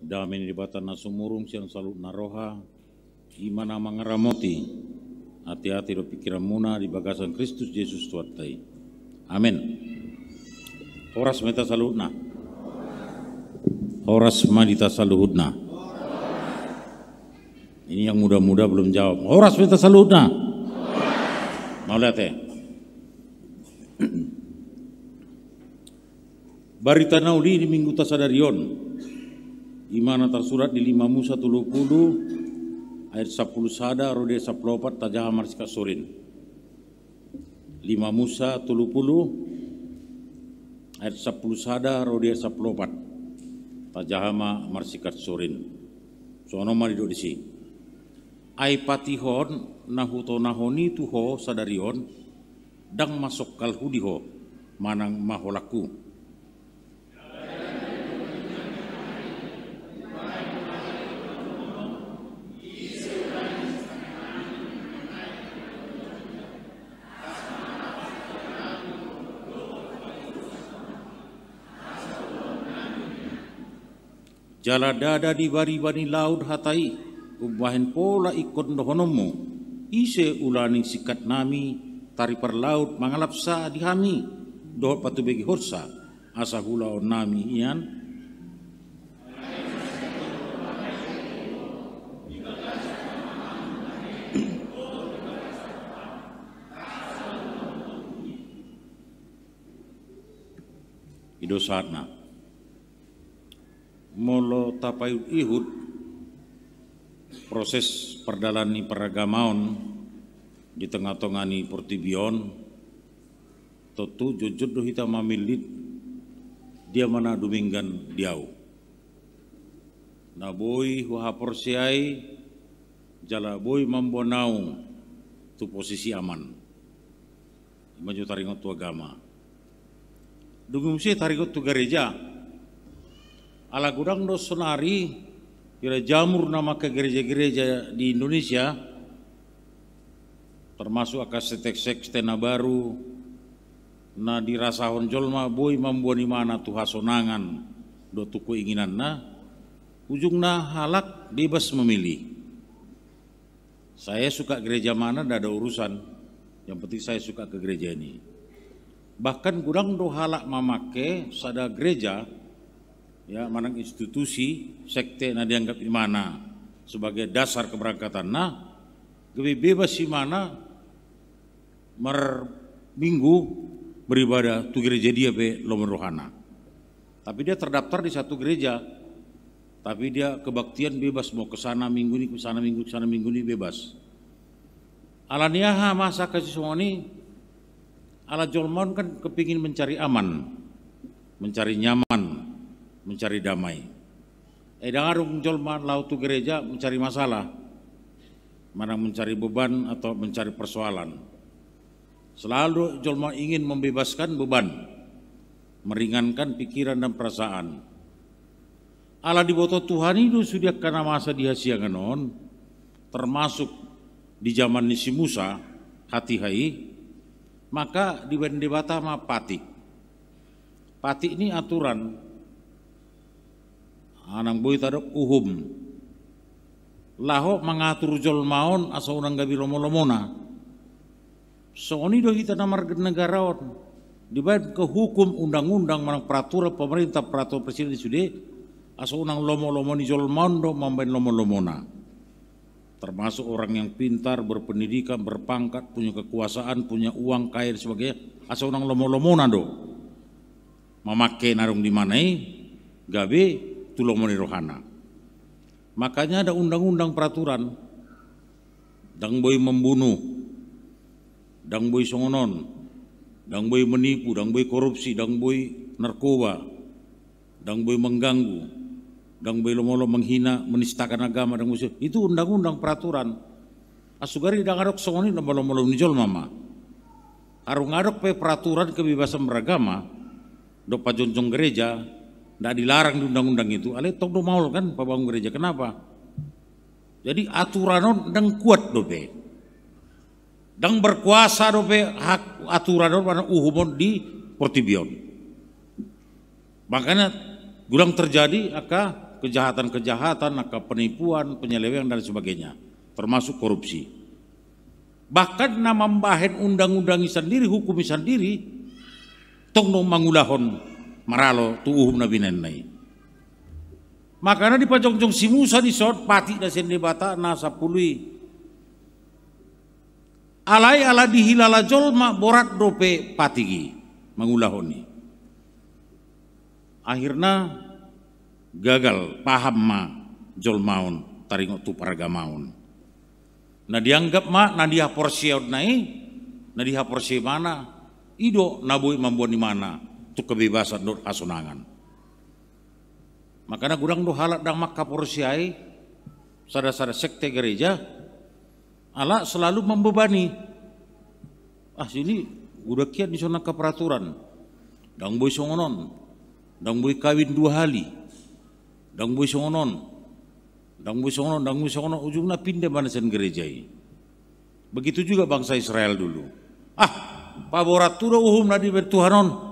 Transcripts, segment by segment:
damen di batan sumurung siang salut naroha imana mangaramoti hati-hati do pikiran muna di bagasan Kristus Yesus tuatai amin horas meta salut salutna horas madita saluhudna ini yang muda-muda belum jawab horas meta na mau lihat ya Barita nauli di minggu tasadarion di mana tersurat di lima Musa Tulukudu ayat sepuluh sada rode saplopat tajah marsika sorin Lima Musa Tulupulu ayat sepuluh sada rode saplopat tajahama marsikat sorin Sono nomor duduk di sini. Ai patihon nahuto nahoni tuho sadarion dang masok kalhudiho manang maholaku jala dada di bari bani laut hatai ubahin pola ikon dohonomu ise ulani sikat nami taripar laut mangalap sa dihami doh patu begi horsa asa hulau nami ian Ido payu ihud proses perdalani peragamaon di tengah tongani portibion totu jujur do hita mamilit dia mana duminggan diau naboi waha porsiai jala boi mambonau tu posisi aman maju taringot tu agama dugum si taringot tu gereja ala gudang do sonari kira jamur nama ke gereja-gereja di Indonesia termasuk setek sek tena baru na dirasa honjol ma boy mambuani mana tuh hasonangan do tuku inginan na ujungna halak bebas memilih saya suka gereja mana dah ada urusan yang penting saya suka ke gereja ini bahkan kurang do halak mamake sada gereja ya manang institusi sekte na dianggap imana sebagai dasar keberangkatan nah gabi bebas si mana mer minggu beribadah tu gereja dia be lomon rohana tapi dia terdaftar di satu gereja tapi dia kebaktian bebas mau ke sana minggu ini ke sana minggu ke sana minggu ini bebas alaniaha masa kasih semua ini ala jolmon kan kepingin mencari aman mencari nyaman mencari damai. Edangarung eh, jolman lautu gereja mencari masalah, mana mencari beban atau mencari persoalan. Selalu jolma ingin membebaskan beban, meringankan pikiran dan perasaan. Allah di Tuhan itu sudah karena masa dihasiakan non, termasuk di zaman Nisi Musa, hati hai, maka di bata ma patik. Patik ini aturan anang boy tarok uhum laho mengatur jol maon asa unang gabi lomo-lomona sooni do kita namar on dibayar ke hukum undang-undang manang peraturan pemerintah peraturan presiden sudah asa unang lomo-lomo jol maon do mambain lomo-lomona termasuk orang yang pintar, berpendidikan, berpangkat, punya kekuasaan, punya uang, kair dan sebagainya, asa orang lomo-lomona do. Memakai narung di mana gabe tulung rohana. Makanya ada undang-undang peraturan. dang boy membunuh, dang dangboy songonon, boy menipu, dang boy korupsi, dang boy narkoba, dang boy mengganggu, dang boy lomolo menghina, menistakan agama, musuh. itu undang-undang peraturan. Asugari dangarok songoni lomolo-lomolo nijol mama. Harung ngadok pe peraturan kebebasan beragama, dopa jonjong gereja, tidak dilarang di undang-undang itu. Ale tok do maul kan pabangun gereja. Kenapa? Jadi aturan dang kuat dope. Dang berkuasa dope hak aturan mana uhumon di portibion. Makanya gurang terjadi akan kejahatan-kejahatan, akan penipuan, penyelewengan dan sebagainya, termasuk korupsi. Bahkan nama membahen undang undang sendiri, hukum sendiri, tong mau mangulahon maralo tuuh nabi nenai. Makanya di pajong-jong si Musa di sot pati dan sendi bata nasa pului. Alai ala dihilala ma borak dope patigi mengulahoni. Akhirnya gagal paham ma jol jolmaun taringo tu maun, Nah dianggap ma nah dia porsiot nai, nah mana, ido nabui mambuan di mana, tu kebebasan nur asunangan. Makanya kurang tu halat dan maka porsiai sada-sada sekte gereja Allah selalu membebani. Ah sini udah kiat di sana keperaturan. Dang boy songonon, dang boy kawin dua kali, dang boy songonon, dang boy songonon, dang boy songonon ujungnya pindah mana sen gereja ini. Begitu juga bangsa Israel dulu. Ah, paborat dah uhum nadi bertuhanon.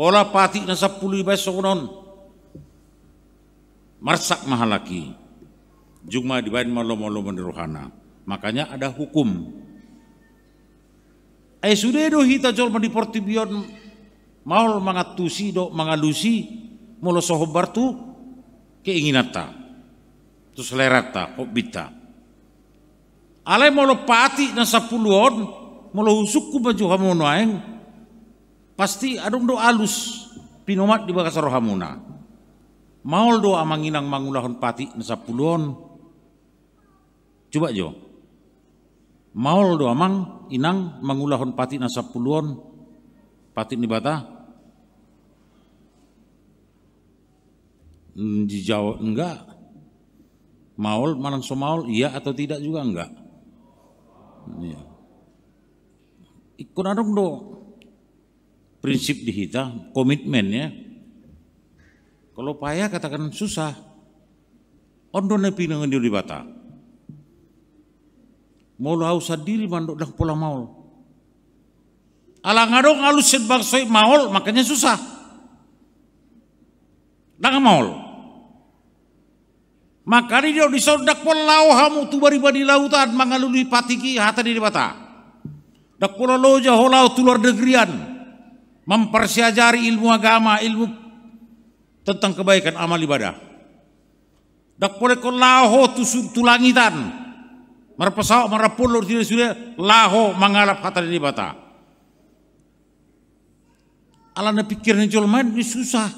Ola pati na sapulu iba sonon. Marsak mahalaki. Juma malam-malam malom rohana. Makanya ada hukum. Ay sudedo hita jol madiportibion maul mga tusi do mga lusi mulo sohobar tu keinginata. Tu kok bisa? Alay mulo pati na sapuluon mulo husuk baju hamono aeng Pasti adung do alus pinomat di bagas rohamuna. Maul doa manginang mangulahon pati nasa puluhon Coba jo. Maul doa mang inang mangulahon pati nasa puluhon Pati ni bata. Dijawab enggak. Maul manang so maul iya atau tidak juga enggak. Iya. Ikut adung do prinsip di kita, komitmen ya. Kalau payah katakan susah, ondone pinangan di bata. Mau lau sadiri mandok dah pola maul. Alang adong alus sedbang maul, makanya susah. Dah maul. makari dia disondak pola hamu tu bari bari lautan mangalului patiki hata di bata. Dak pola loja holau tular degrian mempersiajari ilmu agama, ilmu tentang kebaikan amal ibadah. Dak boleh kau laho tulangitan. Merpesau, merepulur, tidak sudah laho mengalap kata di bata. Alana pikirnya jolman ini susah.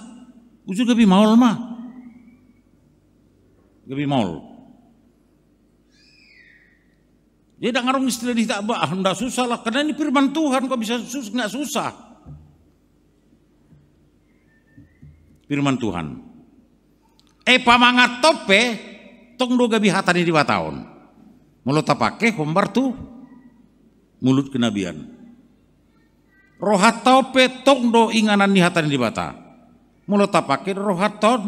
Ujung lebih maul mah. Lebih maul. Dia tak ngarung istilah di tak bah, susah lah. Karena ini firman Tuhan kok bisa susah, nggak susah. firman Tuhan. E eh, pamangat tope tong do gabi hatani di wataon. Mulut tapake hombar tu mulut kenabian. Rohat tope tong do inganan ni hatani di bata. Mulut tapake rohat ton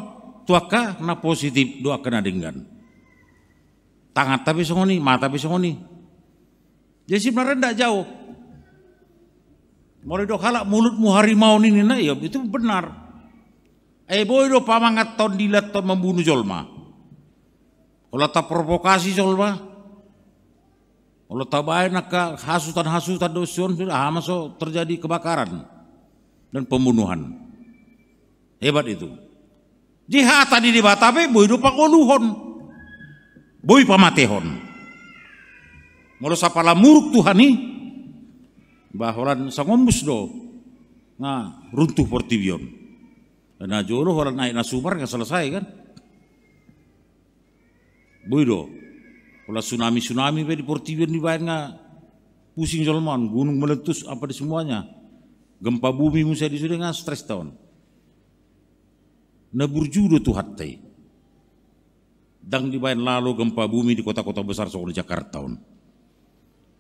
tuaka na positif doa kena dengan. Tangan tapi songoni, mata tapi songoni. Jadi sebenarnya tidak jauh. Mulai dok halak mulutmu harimau ini, nah, ya itu benar. E do pamangat ton dilat ton membunuh jolma. Kalau tak provokasi jolma. tak baik nak hasutan-hasutan dosion sudah so terjadi kebakaran dan pembunuhan. Hebat itu. Jihad tadi di boy do pakoluhon. Boy pamatehon. Molo sapala muruk tuhan ni? baholan sangombus do. Nah, runtuh portibion. Nah jodoh orang naik nasumar nggak selesai kan? do, kalau tsunami tsunami di portiwen di nggak pusing Jerman, gunung meletus apa di semuanya, gempa bumi musa di sini nggak stres tahun. nebur nah, judo tuh hati. Dang di lalu gempa bumi di kota-kota besar seperti Jakarta tahun.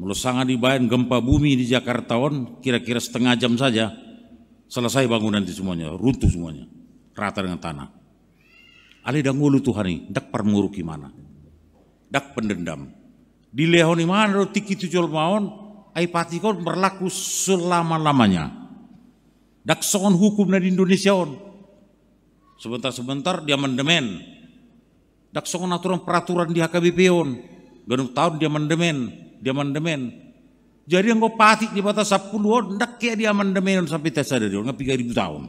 Melu sangat di gempa bumi di Jakarta tahun kira-kira setengah jam saja Selesai bangunan itu semuanya, runtuh semuanya, rata dengan tanah. Ali ngulu Tuhan ini, dak permuruki mana? Dak pendendam. Di lehoni mana tiki tujuh maon, aipati kon berlaku selama-lamanya. Dak soon hukum di Indonesia on. Sebentar-sebentar dia mendemen. Dak soon aturan peraturan di HKBP on. Ganung tahun dia mendemen, dia mendemen jadi yang kau patik di batas 10 orang, ndak kayak dia amandemen sampai tes ada di orang 3000 tahun.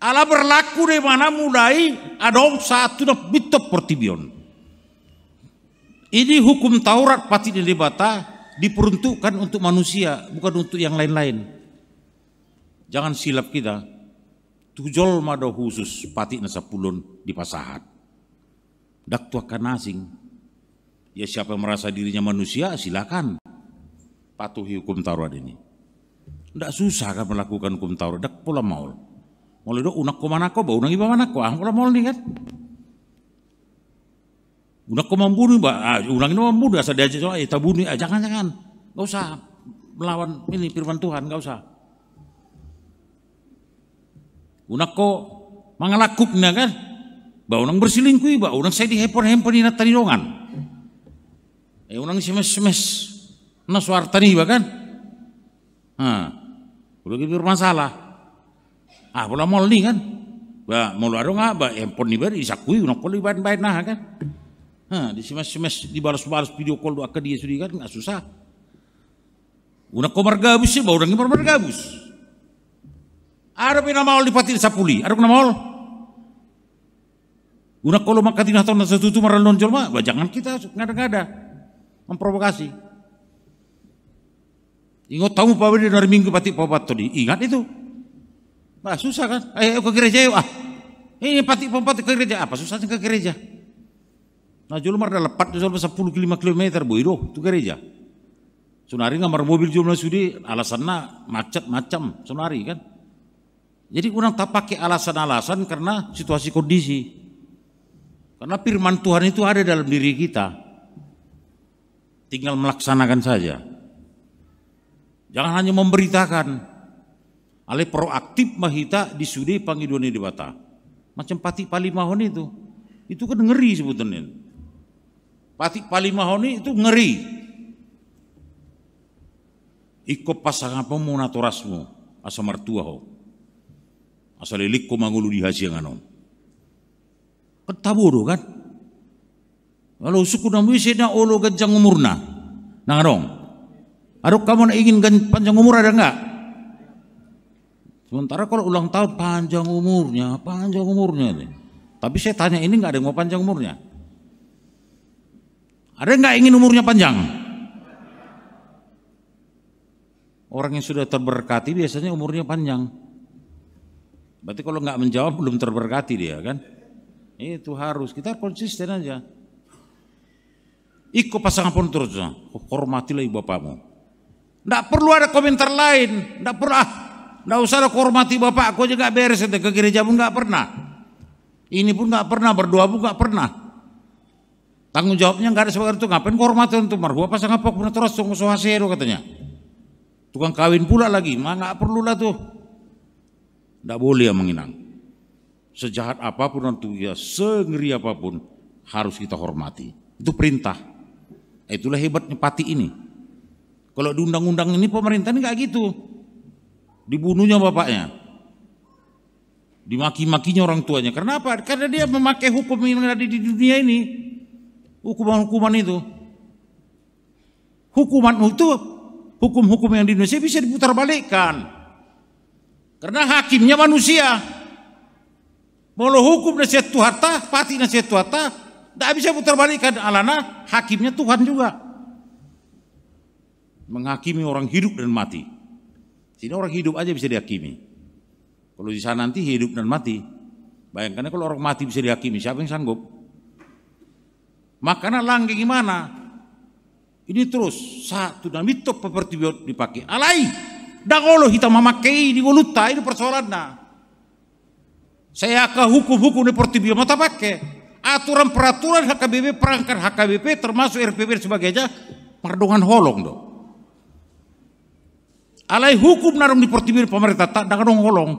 Ala berlaku di mana mulai ada satu nak bitop pertibion. Ini hukum Taurat patik di bata diperuntukkan untuk manusia, bukan untuk yang lain-lain. Jangan silap kita. Tujol mado khusus patik nasa pulun di pasahat. Dak tuakan asing. Ya siapa merasa dirinya manusia silakan patuhi hukum Taurat ini. Tidak susah kan melakukan hukum Taurat, tidak pola maul. Maul itu unak nako, bau nang iba manako, ah pola maul nih kan. Unak komambuni, ba, unang ini mampu ah, asal dia aja eh tabuni, ah, jangan jangan, nggak usah melawan ini firman Tuhan, nggak usah. Unak ko nih kan, bau nang berselingkuh, bau nang saya dihepon hepon ini tadi dongan. Eh unang semes-semes, Naswartani bahkan. Hah, udah gitu bermasalah. Ah, pula mau nih kan. bah, mau ada nggak? Ba, handphone nih beri isakui, nak kali baik baik nah kan. Hah, di sini semes di dibalas-balas video call doa ke dia sudah kan nggak susah. Unak komar gabus sih, bau orang komar gabus. Ada pernah maul di pati sapuli, ada pernah maul. Unak kalau makatin atau nasa tutu maralon jorma, jangan kita ngada-ngada memprovokasi. Ingat tamu di dari minggu pati popat tadi. Ingat itu. Nah, susah kan? Ayo ke gereja yuk ah. Ini pati popat ke gereja apa susahnya ke gereja? Nah, julmar dah lepat jumlah 10 km kilometer bu itu tu gereja. Sunari ngamar mobil jumlah sudi alasannya macet macam sunari kan. Jadi orang tak pakai alasan-alasan karena situasi kondisi. Karena firman Tuhan itu ada dalam diri kita. Tinggal melaksanakan saja. Jangan hanya memberitakan. Ale proaktif mahita di disudai di bata. Macam patik mahoni itu. Itu kan ngeri sebetulnya. Patik mahoni itu ngeri. Iko pasangan pemu naturasmu asa mertua ho. Asa lilik ko mangulu dihasianganon. Kan tabodo kan? Kalau suku namu na olo gajang umurna. Nangarong. Aduh, kamu ingin panjang umur ada enggak? Sementara kalau ulang tahun panjang umurnya, panjang umurnya ini. Tapi saya tanya ini enggak ada yang mau panjang umurnya. Ada enggak ingin umurnya panjang? Orang yang sudah terberkati biasanya umurnya panjang. Berarti kalau enggak menjawab belum terberkati dia kan? Itu harus kita konsisten aja. Ikut pasangan pun terus, oh, hormatilah ibu bapakmu. Tidak perlu ada komentar lain. Tidak perlu, ah, tidak usah ada hormati bapak. Aku juga beres ke gereja pun nggak pernah. Ini pun nggak pernah berdoa pun nggak pernah. Tanggung jawabnya nggak ada sebagai itu. Ngapain hormati untuk marhuah pasang apa pernah terus tunggu seru katanya. Tukang kawin pula lagi, mah nggak perlu lah tuh. Tidak boleh yang ya, menginang. Sejahat apapun untuk ya, sengeri apapun harus kita hormati. Itu perintah. Itulah hebatnya pati ini. Kalau di undang-undang ini pemerintah ini kayak gitu. Dibunuhnya bapaknya. Dimaki-makinya orang tuanya. Karena apa? Karena dia memakai hukum yang ada di dunia ini. Hukuman-hukuman itu. Hukuman itu, hukum-hukum yang di Indonesia bisa diputar balikkan. Karena hakimnya manusia. Mau hukum nasihat Tuhan, pati nasihat Tuhan, tidak bisa putar balikkan. Alana, hakimnya Tuhan juga menghakimi orang hidup dan mati. Sini orang hidup aja bisa dihakimi. Kalau di sana nanti hidup dan mati. Bayangkan kalau orang mati bisa dihakimi, siapa yang sanggup? Makanan langgeng gimana? Ini terus satu dan itu seperti dipakai. Alai, dagolo kita memakai di goluta ini persoalannya. Saya akan hukum-hukum di biar mata pakai. Aturan peraturan HKBP, perangkat HKBP termasuk RPP dan sebagainya, pardongan holong dong. Alai hukum narong pertimbir pemerintah tak dong holong.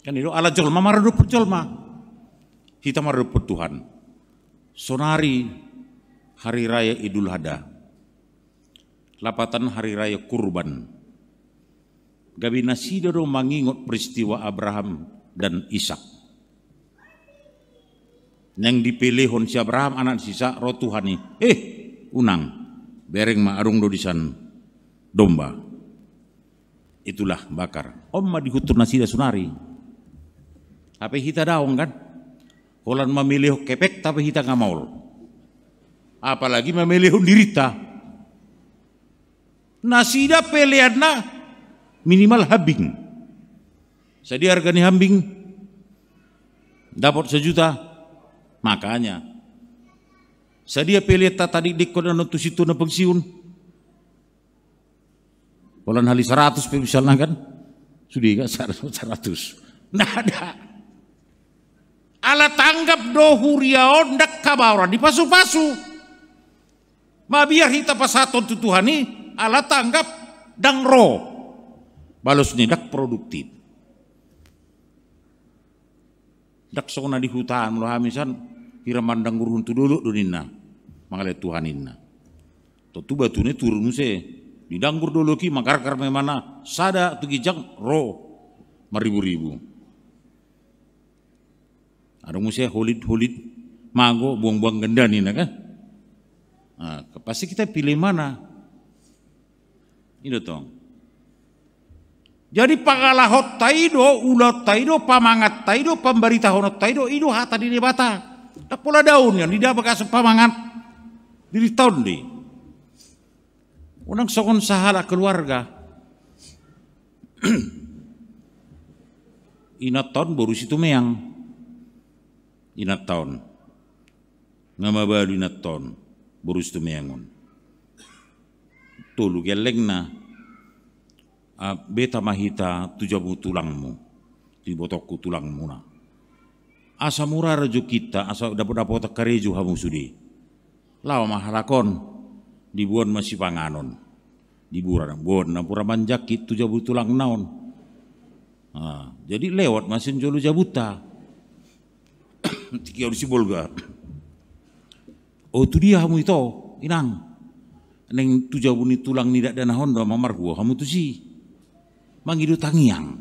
Kan itu ala jolma maraduput jolma. Kita per Tuhan. Sonari hari raya idul adha. Lapatan hari raya kurban. Gabina dodo mengingat peristiwa Abraham dan Ishak. Yang dipilih si Abraham anak sisa ini. Eh, unang bereng ma'arung disan domba itulah bakar omma dihutur nasi da sunari tapi kita daong kan Holan memilih kepek tapi kita nggak mau apalagi memilih da nasida peleana minimal habing jadi harga nih hambing dapat sejuta makanya pilih peleta tadi dekod dan untuk situ na pensiun. Polan hali seratus misalnya kan. Sudah kan seratus. Nada. Nah, ala tanggap dohuria on dak kabaran di pasu-pasu. Ma biar kita pasaton tu Tuhan ni ala tanggap dangro ro. Balos ni dak produktif. dak sona di hutan mulai hamisan hira mandang gurun tu dulu dunina mangale inna, to tuba tune turun se ki doloki kar memana sada tu kijang ro maribu-ribu ada musya holid-holid mago buang-buang genda nih kan nah, pasti kita pilih mana ini dong jadi pakalahot taido ulat taido pamangat taido pemberitahuan taido ido hata di bata tak pula daun yang tidak bekas pamangat Diri tahun di. Unang sokon sahala keluarga. Inat tahun baru situ meyang. Inat tahun. Nama baru inat tahun. Baru situ meyangun. Tolu geleng na. Beta mahita tujabu tulangmu. botokku tulangmu na. Asa murah rejo kita, asa dapat-dapat karejo hamu sudi lawa maharakon dibuat masih panganon diburan buat pura manjaki tu jabut tulang naon nah, jadi lewat masin jolu jabuta Tiki harus si bolga oh tu dia kamu itu inang neng tu jabu tulang ni dan hondo mamar gua kamu tu si mangidu tangiang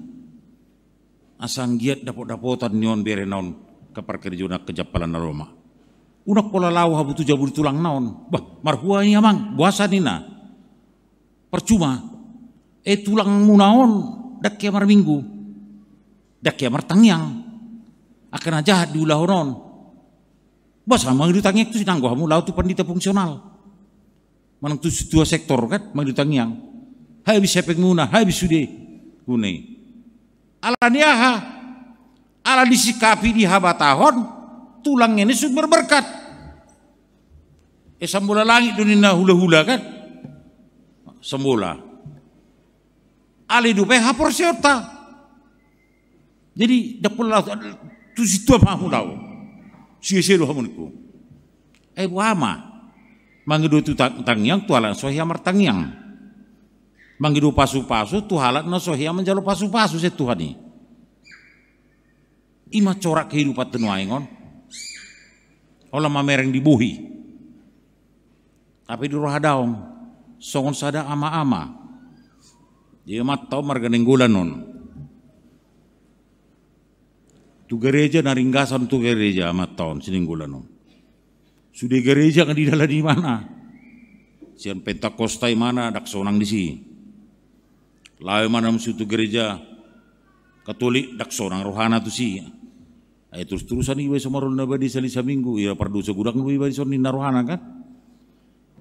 asang giat dapot dapotan nyon berenon ke parkir juna kejapalan aroma Unak pola habu butuh jabur tulang naon. Bah, marhua ini amang, buasa nina. Percuma. Eh tulang munaon, dak kiamar minggu. Dak kiamar tangyang. Akan jahat diulah non. Bah sama yang tangyang itu sinang kamu laut tu pendita fungsional. Manang tu dua sektor kan, mang di tangyang. Hai bisa muna, hai bisude. Gune. Alaniaha. Ala disikapi di tahun tulang ini sudah berberkat. Eh sembola langit dunia hula-hula kan? Sembola. Ali dupe eh, hapor siota. Jadi dapulah tu situ apa aku tahu. Sia-sia doa munku. Eh buama. Mangidu tu tangyang tualan sohya mertangyang. Mangidu pasu-pasu tuhalat no sohia menjalu pasu-pasu setuhan ini. Ima corak kehidupan tenuai ngon. Ola mamereng dibuhi. Tapi di roh daong, songon sada ama-ama. Dia mat tau marganenggulan non. Tu gereja naringgasan tu gereja amat tahun sinenggulan non. Sudah gereja kan di dalam di mana? Sian Pentakosta mana dak sonang di sini. Lalu mana musuh tu gereja Katolik dak sonang rohana tu sih. Ayo eh, terus terusan iwe somarul nabadi sali saminggu ya perdu segudang iwe di soni naruhana kan.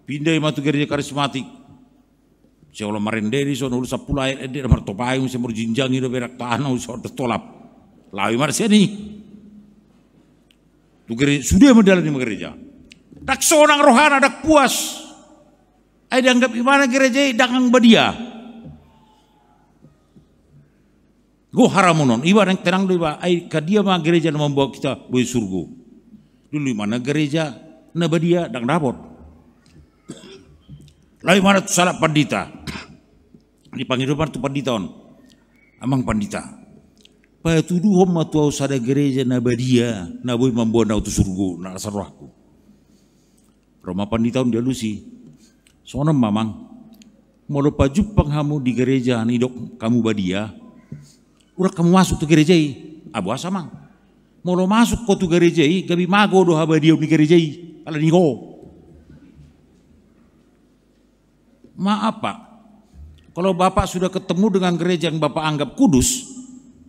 Pindai matu gereja karismatik. Saya ulah marenderi son ulah sapula dia nomor topayung saya jinjang ido berak tanah son tertolap. Lawi mar seni. Tu gereja sudah mendalam di gereja. Tak seorang rohana ada puas. Ayo eh, dianggap gimana gereja dagang badia Go haramunon. Iba yang terang dulu pak, Ay, kadia mah gereja yang membawa kita boy surga. Dulu mana gereja? na dia dang rapor. Lalu mana tu salah pandita? Di panggilan tu pandita on. Amang pandita. Paya tuduh homa tuau sada gereja nabadia, nabui membawa na tu surga, surgu rasa rohku. Roma pandita on dia lusi. Soalnya mamang, mau lupa jupang kamu di gereja nih dok, kamu badia, Ulah kamu masuk tu i. Abu asamang. Mau lo masuk kau tu i, gabi mago doh haba dia gereja i. Kalau niko, Ma apa? Kalau bapak sudah ketemu dengan gereja yang bapak anggap kudus,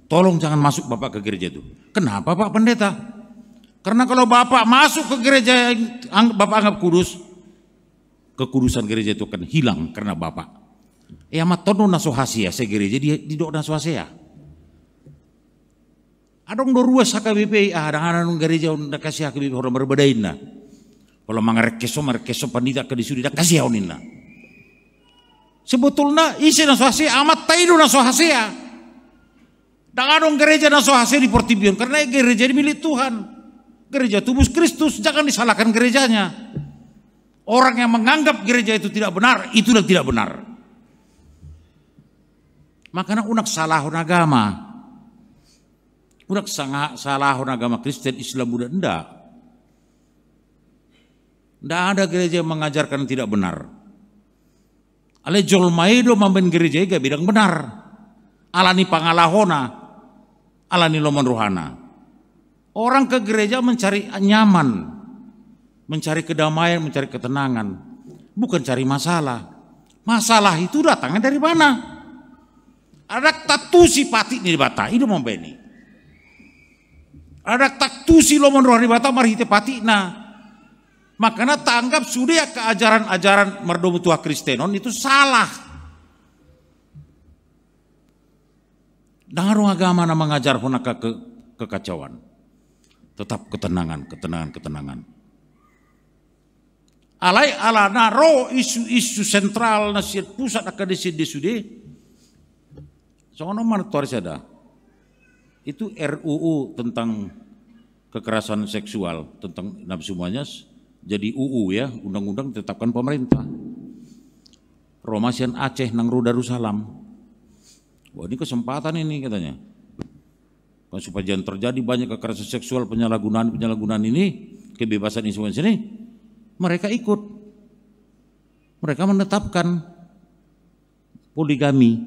tolong jangan masuk bapak ke gereja itu. Kenapa pak pendeta? Karena kalau bapak masuk ke gereja yang bapak anggap kudus, kekudusan gereja itu akan hilang karena bapak. Ya eh, matono nasohasia saya gereja dia didok nasohasia. Adong do ruas HKBP, ah dangan gereja unda kasih HKBP orang berbedain na. Kalau mangarekeso keso, pandita ke disuri dak kasih haunin na. Sebetulnya isi nasuhasi amat taidu sohasi ya. Ah. Dangan gereja nasuhasi di Portibion karena gereja ini milik Tuhan. Gereja tubuh Kristus jangan disalahkan gerejanya. Orang yang menganggap gereja itu tidak benar, itulah tidak benar. Makanya unak salah agama. Budak sangat salah agama Kristen Islam budak ndak. Ndak ada gereja yang mengajarkan tidak benar. Ale jol do mamben gereja iga bidang benar. Alani pangalahona, alani loman ruhana. Orang ke gereja mencari nyaman, mencari kedamaian, mencari ketenangan, bukan cari masalah. Masalah itu datangnya dari mana? Ada tatu sipati ini di bata, itu mau ada taktusi lomon rohani ribata marhite patina. Makanya tanggap sudah ya ke ajaran ajaran merdomu tua Kristenon itu salah. Daru agama na mengajar honaka ke, kekacauan. Tetap ketenangan, ketenangan, ketenangan. Alai ala ro isu-isu sentral nasir pusat akademisi disedi-sudi. Soalnya mana tuaris ada itu RUU tentang kekerasan seksual tentang nafsu semuanya jadi UU ya undang-undang ditetapkan pemerintah Romasian Aceh nang Darussalam wah ini kesempatan ini katanya kan supaya jangan terjadi banyak kekerasan seksual penyalahgunaan penyalahgunaan ini kebebasan ini ini mereka ikut mereka menetapkan poligami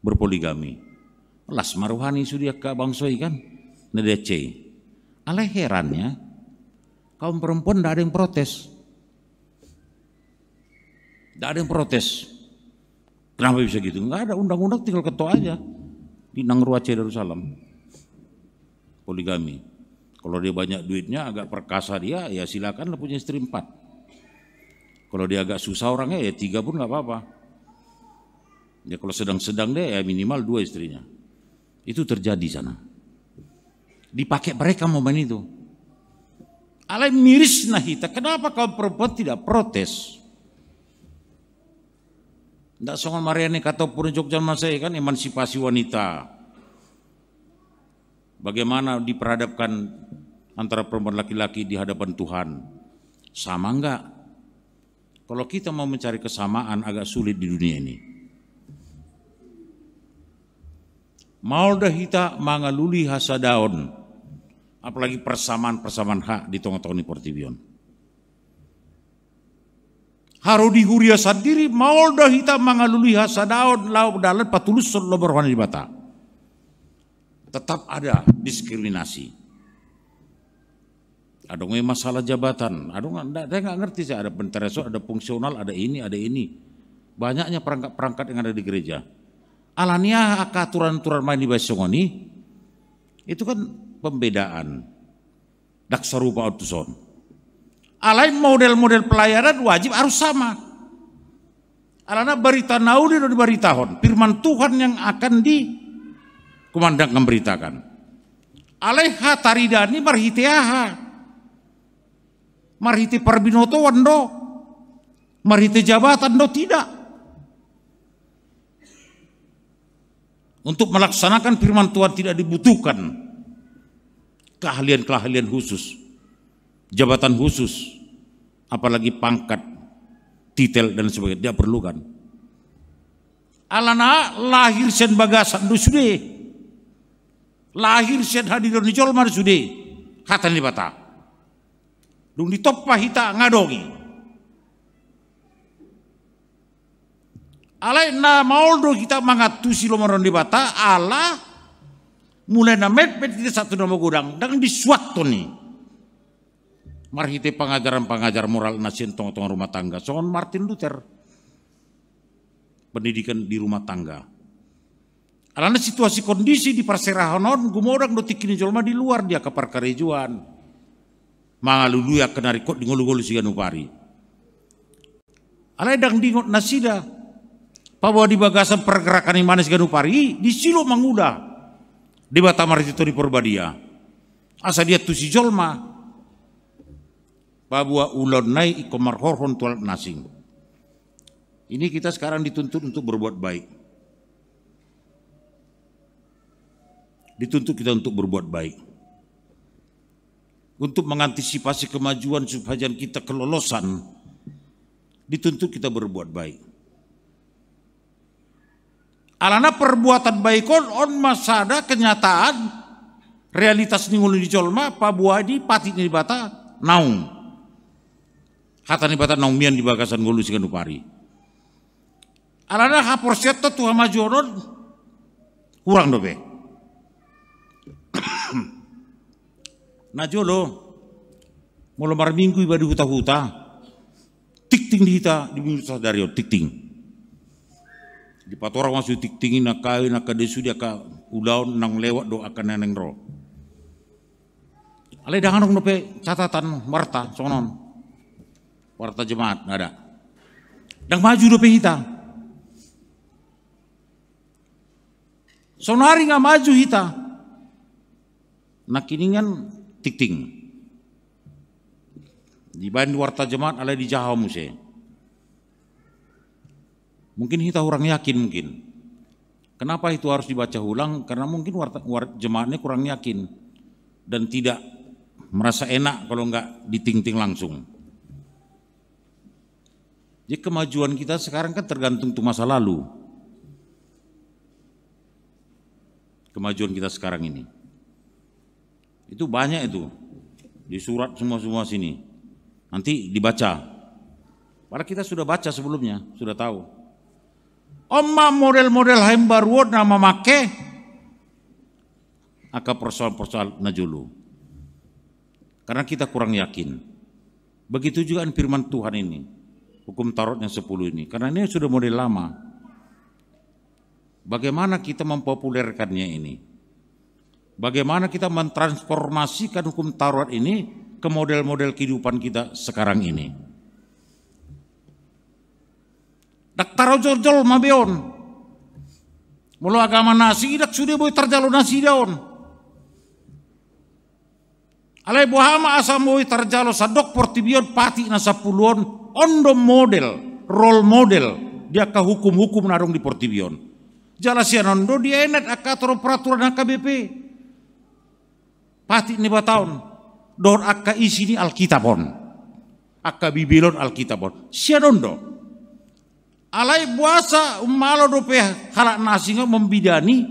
berpoligami Las maruhani sudah ke bangsoi kan, nedece. Ale herannya, kaum perempuan tidak ada yang protes. Tidak ada yang protes. Kenapa bisa gitu? Enggak ada undang-undang tinggal ketua aja. Di aceh Darussalam. Poligami. Kalau dia banyak duitnya agak perkasa dia ya silakan lah punya istri empat. Kalau dia agak susah orangnya ya tiga pun nggak apa-apa. Ya kalau sedang-sedang deh ya minimal dua istrinya. Itu terjadi sana. Dipakai mereka momen itu. Alai miris nahita. Kenapa kaum perempuan tidak protes? Tidak soal Mariani kata pun Jogja Masai kan emansipasi wanita. Bagaimana diperhadapkan antara perempuan laki-laki di hadapan Tuhan. Sama enggak? Kalau kita mau mencari kesamaan agak sulit di dunia ini. Mau dah mengaluli mangaluli daun, Apalagi persamaan-persamaan hak di tengah-tengah ini portibion. Haru dihuria sendiri Mau dah mengaluli mangaluli daun, lau dalat patulus surlo berwarna di bata. Tetap ada diskriminasi. Ada masalah jabatan, ada nggak, saya nggak ngerti sih ada penteresor, ada fungsional, ada ini, ada ini. Banyaknya perangkat-perangkat yang ada di gereja alania aturan-aturan mani basongoni itu kan pembedaan dak serupa utuson alain model-model pelayaran wajib harus sama alana berita naudi dan hon. firman Tuhan yang akan di kumandang memberitakan alaiha taridani aha marhiti perbinoto wando marhiti jabatan do tidak Untuk melaksanakan firman Tuhan tidak dibutuhkan keahlian-keahlian khusus, jabatan khusus, apalagi pangkat, titel dan sebagainya. Tidak perlukan. Alana lahir sen bagasan du Lahir sen hadirun di jolmar sudah. Kata ni bata. Dung ditopah hita ngadogi. alai na do kita mangatusi lo maron di bata ala mulai na met kita satu nama gudang dan suatu nih marhite pengajaran-pengajar moral nasion tong-tong rumah tangga soal Martin Luther pendidikan di rumah tangga Alana situasi kondisi di mau gumorang do tikini jolma di luar dia ke manga Mangalulu ya kenari kot dingolu-golu sigan pari Alai dang dingot nasida Pabawa di bagasan pergerakan Imanes Ganupari di Silo Manguda di Batamar itu di perbadia. asa dia tu si jolma ulon nai ikomar horhon tual nasing ini kita sekarang dituntut untuk berbuat baik dituntut kita untuk berbuat baik untuk mengantisipasi kemajuan subhajan kita kelolosan dituntut kita berbuat baik Alana perbuatan baik on on masada kenyataan realitas ningulu di colma pabuadi patitnya di bata naung. kata ni bata naung mian di bagasan ngulu si upari. Alana hapor seto tuha majonon kurang dobe. nah jolo mulu minggu ibadah huta-huta tik ting di hita di minggu sadario tik ting. Di patora masuk tik tinggi nak kawin nak desu dia ka udaun nang lewat do akan neneng ro. Ale dah dong anu nope catatan warta sonon. Warta jemaat nggak ada. Dang maju dope hita. Sonari nggak maju hita. Nak kan tik ting. Di warta jemaat ale di jahamu sih. Mungkin kita kurang yakin mungkin. Kenapa itu harus dibaca ulang? Karena mungkin jemaatnya kurang yakin dan tidak merasa enak kalau nggak ditingting langsung. Jadi kemajuan kita sekarang kan tergantung tuh masa lalu. Kemajuan kita sekarang ini. Itu banyak itu. Di surat semua-semua sini. Nanti dibaca. Padahal kita sudah baca sebelumnya, sudah tahu. Oma model-model hamba ruot na mamake. Aka persoal persoalan na Karena kita kurang yakin. Begitu juga firman Tuhan ini. Hukum tarot yang sepuluh ini. Karena ini sudah model lama. Bagaimana kita mempopulerkannya ini? Bagaimana kita mentransformasikan hukum tarot ini ke model-model kehidupan kita sekarang ini? Dak jor-jor jorjol mabion. Mulu agama nasi idak sudah boy terjalo nasi daun. Alai buhama asam boy terjalo sadok portibion pati nasa puluhan ondo model, role model dia ke hukum-hukum narung di portibion. sian ondo dia enak akatoro peraturan AKBP. Pati ini bataun. Dor akka isi alkitabon. Akka bibilon alkitabon. Sian ondo alai puasa malu dope halak nasinga membidani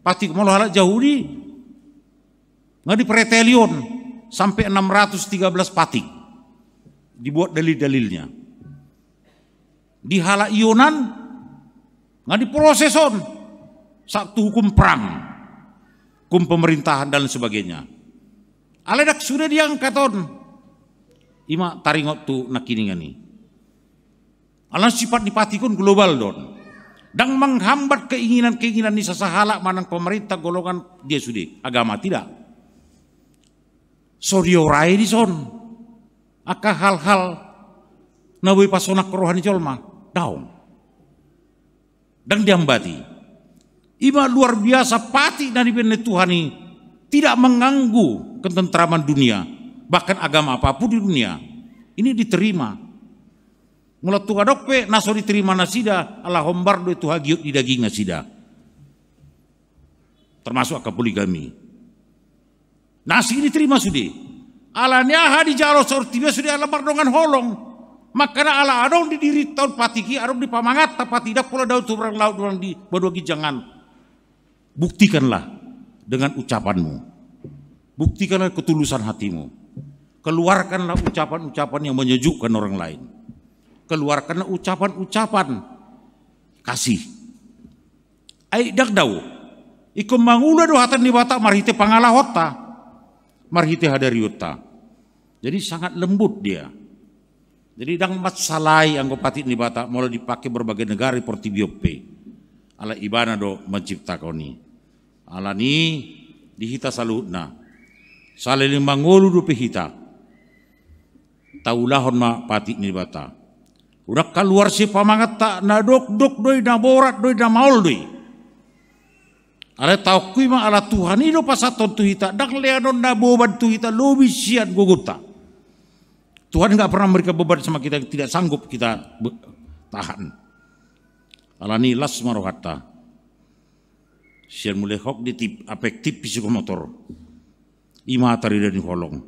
pasti malo halak jauh di nggak di pretelion sampai 613 patik dibuat dalil-dalilnya di halak ionan nggak di diproseson satu hukum perang hukum pemerintahan dan sebagainya aledak sudah diangkaton ima taringot tu nakiningan nih Alas sifat dipatikun global don. Dan menghambat keinginan-keinginan ini sesahala manang pemerintah golongan dia sudi agama tidak. Soriorai di son. Aka hal-hal nabi pasona kerohani jolma. daun. Dan diambati. Ima luar biasa pati dari benda Tuhan ini tidak mengganggu ketentraman dunia bahkan agama apapun di dunia ini diterima Mula tuha dokpe naso diterima nasida ala hombardo itu hagiut di daging nasida. Termasuk ke poligami. Nasi diterima sudi. Ala niaha di jalo sortibia sudi ala mardongan holong. Makana ala adon di diri tahun patiki adon di pamangat tapi tidak pula daun tubrang laut orang di bodogi jangan. Buktikanlah dengan ucapanmu. Buktikanlah ketulusan hatimu. Keluarkanlah ucapan-ucapan yang menyejukkan orang lain keluarkan ucapan-ucapan kasih. Ai dau. Ikum mangula do hatan ni batak marhite pangalahota. Marhite hadariuta. Jadi sangat lembut dia. Jadi dang mat salai anggopati ni batak mulai dipakai berbagai negara seperti biope. Ala ibana do mencipta koni. Ala ni dihita salutna. Salai mangulu do pihita. Taulahon ma pati ni batak Udah keluar si pamangat tak nadok dok doi na borat doi na maul doi. Ada tau kui ma ala Tuhan ini pas satu tu hita dak leanon na boban tu hita lo bisian gogota. Tuhan nggak pernah mereka beban sama kita tidak sanggup kita tahan. Alani las marohata. Sian mulai hok di tip apek tip motor. Ima tari dan holong.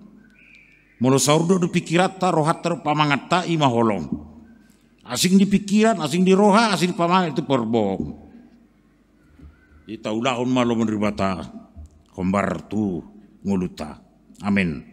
Molo saurdo du pikirat ta rohat pamangat ta ima holong. Asing di pikiran, asing di roha, asing di paman itu perbohong. Itaulaon malo menerima ta, kombar tu nguluta. Amin.